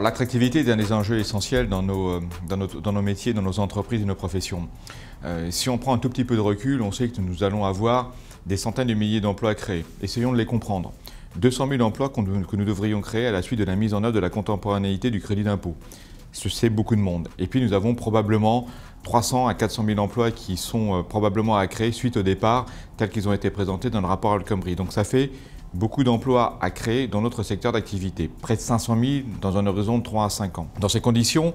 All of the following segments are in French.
l'attractivité est un des enjeux essentiels euh, dans nos, métiers, dans nos entreprises et nos professions. Euh, si on prend un tout petit peu de recul, on sait que nous allons avoir des centaines de milliers d'emplois à créer. Essayons de les comprendre. 200 000 emplois que nous devrions créer à la suite de la mise en œuvre de la contemporanéité du crédit d'impôt. Ce, c'est beaucoup de monde. Et puis nous avons probablement 300 à 400 000 emplois qui sont euh, probablement à créer suite au départ, tels qu'ils ont été présentés dans le rapport Alcombri. Donc ça fait beaucoup d'emplois à créer dans notre secteur d'activité, près de 500 000 dans un horizon de 3 à 5 ans. Dans ces conditions,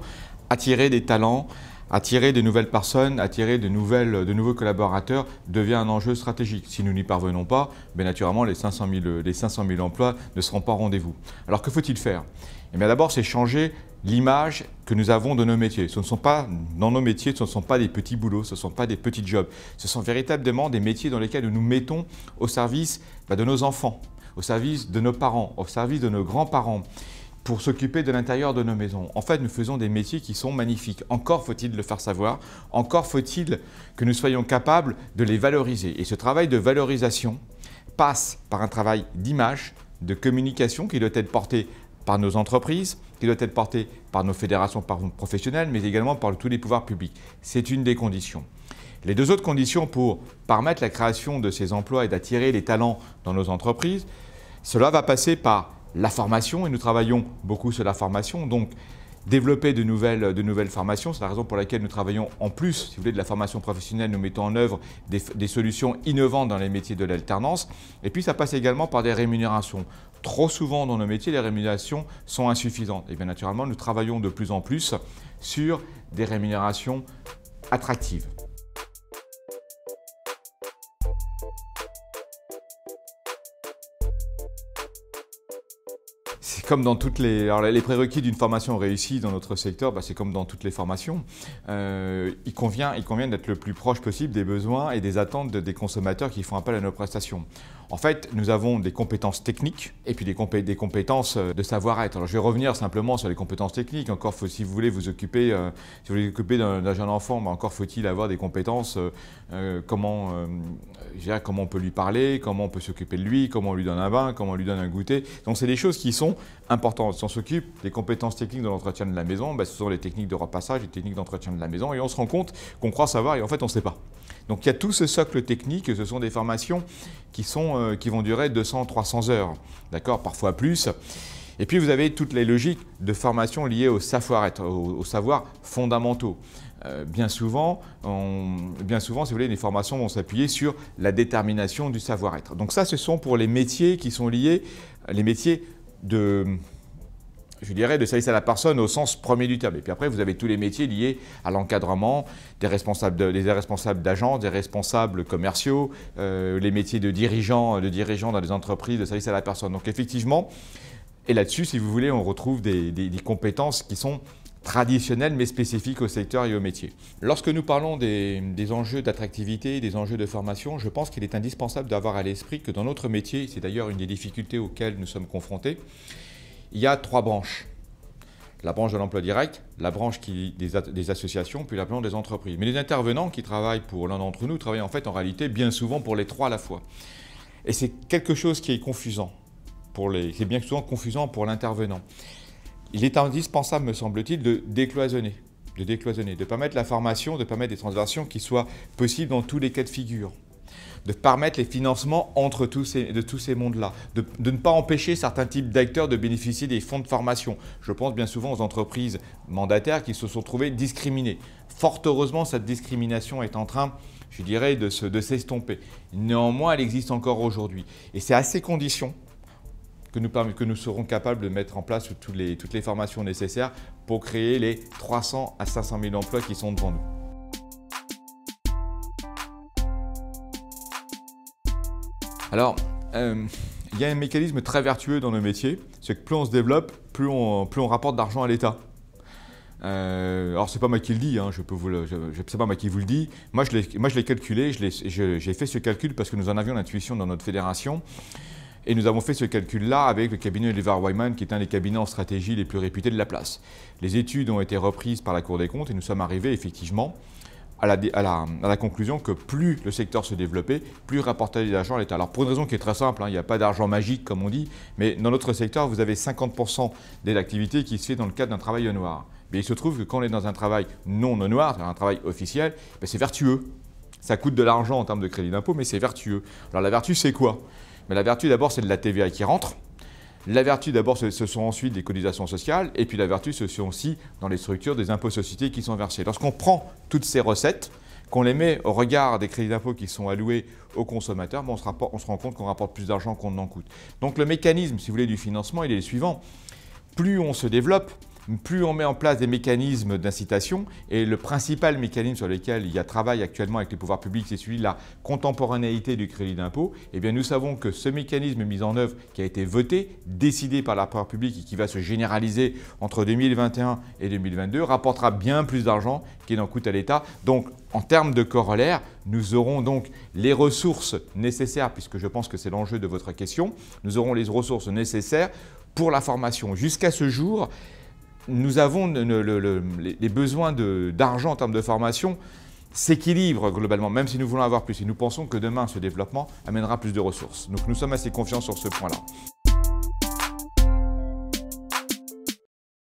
attirer des talents, Attirer de nouvelles personnes, attirer de, de nouveaux collaborateurs devient un enjeu stratégique. Si nous n'y parvenons pas, bien naturellement, les 500 000, les emplois ne seront pas au rendez-vous. Alors que faut-il faire eh bien d'abord, c'est changer l'image que nous avons de nos métiers. Ce ne sont pas, dans nos métiers, ce ne sont pas des petits boulots, ce ne sont pas des petits jobs. Ce sont véritablement des métiers dans lesquels nous nous mettons au service ben, de nos enfants, au service de nos parents, au service de nos grands-parents pour s'occuper de l'intérieur de nos maisons. En fait, nous faisons des métiers qui sont magnifiques. Encore faut-il le faire savoir, encore faut-il que nous soyons capables de les valoriser. Et ce travail de valorisation passe par un travail d'image, de communication qui doit être porté par nos entreprises, qui doit être porté par nos fédérations professionnelles, mais également par tous les pouvoirs publics. C'est une des conditions. Les deux autres conditions pour permettre la création de ces emplois et d'attirer les talents dans nos entreprises, cela va passer par la formation et nous travaillons beaucoup sur la formation. Donc, développer de nouvelles, formations. C'est la raison pour laquelle nous travaillons en plus, si vous voulez, de la formation professionnelle. Nous mettons en œuvre des, des solutions innovantes dans les métiers de l'alternance. Et puis, ça passe également par des rémunérations. Trop souvent dans nos métiers, les rémunérations sont insuffisantes. Et bien naturellement, nous travaillons de plus en plus sur des rémunérations attractives. comme dans toutes les, alors les prérequis d'une formation réussie dans notre secteur, bah, c'est comme dans toutes les formations. Euh, il convient d'être le plus proche possible des besoins et des attentes des consommateurs qui font appel à nos prestations. En fait, nous avons des compétences techniques et puis des, compétences euh, de savoir-être. Alors je vais revenir simplement sur les compétences techniques. Encore faut, si vous voulez vous occuper, euh, si vous voulez occuper d'un jeune enfant, ben, encore faut-il avoir des compétences, euh, comment, comment on peut lui parler, comment on peut s'occuper de lui, comment on lui donne un bain, comment on lui donne un goûter. Donc c'est des choses qui sont importantes. Si on s'occupe des compétences techniques de l'entretien de la maison, ben, ce sont les techniques de repassage, les techniques d'entretien de la maison et on se rend compte qu'on croit savoir et en fait on ne sait pas. Donc il y a tout ce socle technique, ce sont des formations qui, sont, euh, qui vont durer 200-300 heures, d'accord, parfois plus. Et puis vous avez toutes les logiques de formation liées au savoir-être, aux, savoir savoirs fondamentaux. Euh, bien souvent, bien souvent, si vous voulez, les formations vont s'appuyer sur la détermination du savoir-être. Donc ça, ce sont pour les métiers qui sont liés, les métiers de, je dirais, de service à la personne au sens premier du terme. Et puis après, vous avez tous les métiers liés à l'encadrement, des responsables des responsables des responsables commerciaux, euh, les métiers de dirigeants, de dirigeants dans les entreprises, de service à la personne. Donc effectivement, et là-dessus, si vous voulez, on retrouve des, compétences qui sont traditionnelles mais spécifiques au secteur et au métier. Lorsque nous parlons des, des enjeux d'attractivité, des enjeux de formation, je pense qu'il est indispensable d'avoir à l'esprit que dans notre métier, c'est d'ailleurs une des difficultés auxquelles nous sommes confrontés, il y a trois branches. La branche de l'emploi direct, la branche qui, des, associations, puis la branche des entreprises. Mais les intervenants qui travaillent pour l'un d'entre nous travaillent en fait en réalité bien souvent pour les trois à la fois. Et c'est quelque chose qui est confusant, pour bien souvent confusant pour l'intervenant. Il est indispensable, me semble-t-il, de décloisonner de décloisonner, de permettre la formation, de permettre des transversions qui soient possibles dans tous les cas de figure de permettre les financements entre tous ces, de tous ces mondes-là, de, ne pas empêcher certains types d'acteurs de bénéficier des fonds de formation. Je pense bien souvent aux entreprises mandataires qui se sont trouvées discriminées. Fort heureusement, cette discrimination est en train je dirais, de s'estomper. Néanmoins, elle existe encore aujourd'hui. Et c'est à ces conditions que nous, que nous, serons capables de mettre en place toutes les, toutes les formations nécessaires pour créer les 300 à 500 000 emplois qui sont devant nous. Alors, euh, il y a un mécanisme très vertueux dans le métier, c'est que plus on se développe, plus on, rapporte d'argent à l'État. Euh, alors c'est pas moi qui le dis, hein, je ne sais pas moi qui vous le dis. Moi je l'ai, je l'ai calculé, j'ai fait ce calcul parce que nous en avions l'intuition dans notre fédération. Et nous avons fait ce calcul-là avec le cabinet Oliver Wyman, qui est un des cabinets en stratégie les plus réputés de la place. Les études ont été reprises par la Cour des comptes et nous sommes arrivés effectivement à la, conclusion que plus le secteur se développait, plus rapportait d'argent à l'État. Alors pour une raison qui est très simple, hein, il n'y a pas d'argent magique comme on dit, mais dans notre secteur, vous avez 50% des l'activité qui se fait dans le cadre d'un travail au noir. Mais il se trouve que quand on est dans un travail non au noir, un travail officiel, ben, c'est vertueux. Ça coûte de l'argent en termes de crédit d'impôt, mais c'est vertueux. Alors la vertu, c'est quoi mais ben, La vertu, d'abord, c'est de la TVA qui rentre. La vertu, d'abord, ce, sont ensuite des cotisations sociales, et puis la vertu, ce sont aussi dans les structures des impôts sociétés qui sont versés. Lorsqu'on prend toutes ces recettes, qu'on les met au regard des crédits d'impôts qui sont alloués aux consommateurs, on, se rend compte qu'on rapporte plus d'argent qu'on n'en coûte. Donc le mécanisme, si vous voulez, du financement, il est le suivant. Plus on se développe, plus on met en place des mécanismes d'incitation, et le principal mécanisme sur lequel il y a travail actuellement avec les pouvoirs publics, c'est celui de la contemporanéité du crédit d'impôt, eh bien nous savons que ce mécanisme mis en œuvre, qui a été voté, décidé par la pouvoir publique et qui va se généraliser entre 2021 et 2022, rapportera bien plus d'argent qui en coûte à l'État. Donc en termes de corollaire, nous aurons donc les ressources nécessaires, puisque je pense que c'est l'enjeu de votre question, nous aurons les ressources nécessaires pour la formation. Jusqu'à ce jour, nous avons les besoins d'argent en termes de formation s'équilibrent globalement, même si nous voulons avoir plus. Et nous pensons que demain, ce développement amènera plus de ressources. Donc nous sommes assez confiants sur ce point-là.